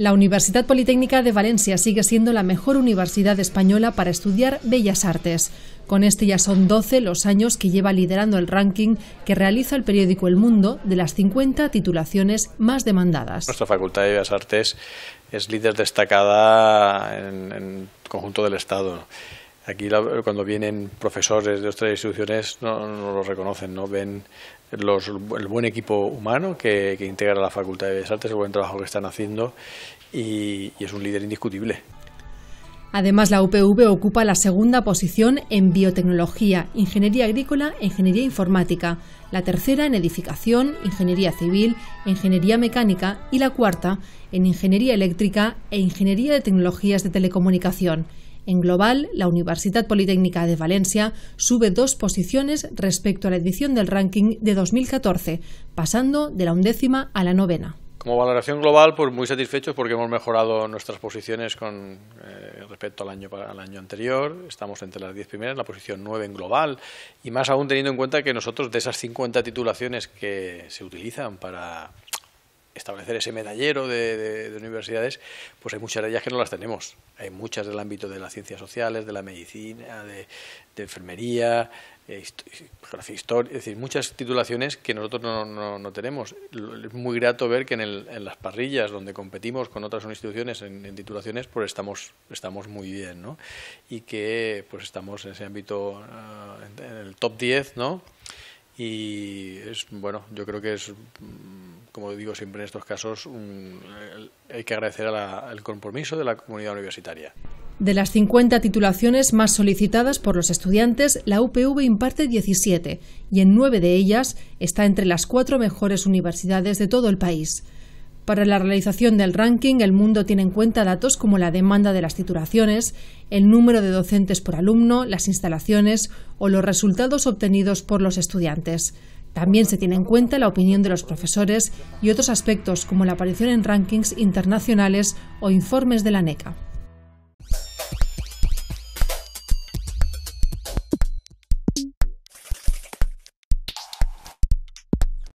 La Universidad Politécnica de Valencia sigue siendo la mejor universidad española para estudiar bellas artes. Con este ya son 12 los años que lleva liderando el ranking que realiza el periódico El Mundo de las 50 titulaciones más demandadas. Nuestra Facultad de Bellas Artes es líder destacada en, conjunto del Estado. Aquí cuando vienen profesores de otras instituciones no, no lo reconocen, no ven el buen equipo humano que, integra la Facultad de Bellas Artes, el buen trabajo que están haciendo y, y es un líder indiscutible. Además, la UPV ocupa la segunda posición en biotecnología, ingeniería agrícola e ingeniería informática, la tercera en edificación, ingeniería civil, ingeniería mecánica y la cuarta en ingeniería eléctrica e ingeniería de tecnologías de telecomunicación. En global, la Universidad Politécnica de Valencia sube dos posiciones respecto a la edición del ranking de 2014, pasando de la undécima a la novena. Como valoración global, pues muy satisfechos porque hemos mejorado nuestras posiciones con, eh, respecto al año, al año anterior. Estamos entre las diez primeras, la posición nueve en global. Y más aún teniendo en cuenta que nosotros, de esas 50 titulaciones que se utilizan para establecer ese medallero de, universidades, pues hay muchas de ellas que no las tenemos. Hay muchas del ámbito de las ciencias sociales, de la medicina, de, enfermería, eh, historia, es decir, muchas titulaciones que nosotros no, tenemos. Es muy grato ver que en, las parrillas donde competimos con otras instituciones en, titulaciones, pues estamos, estamos muy bien, ¿no? Y que pues estamos en ese ámbito, ah, en, en el top 10, ¿no? Y es, bueno, yo creo que es mm, como digo siempre en estos casos, hay que agradecer el compromiso de la comunidad universitaria. De las 50 titulaciones más solicitadas por los estudiantes, la UPV imparte 17 y en nueve de ellas está entre las cuatro mejores universidades de todo el país. Para la realización del ranking, el mundo tiene en cuenta datos como la demanda de las titulaciones, el número de docentes por alumno, las instalaciones o los resultados obtenidos por los estudiantes. También se tiene en cuenta la opinión de los profesores y otros aspectos como la aparición en rankings internacionales o informes de la NECA.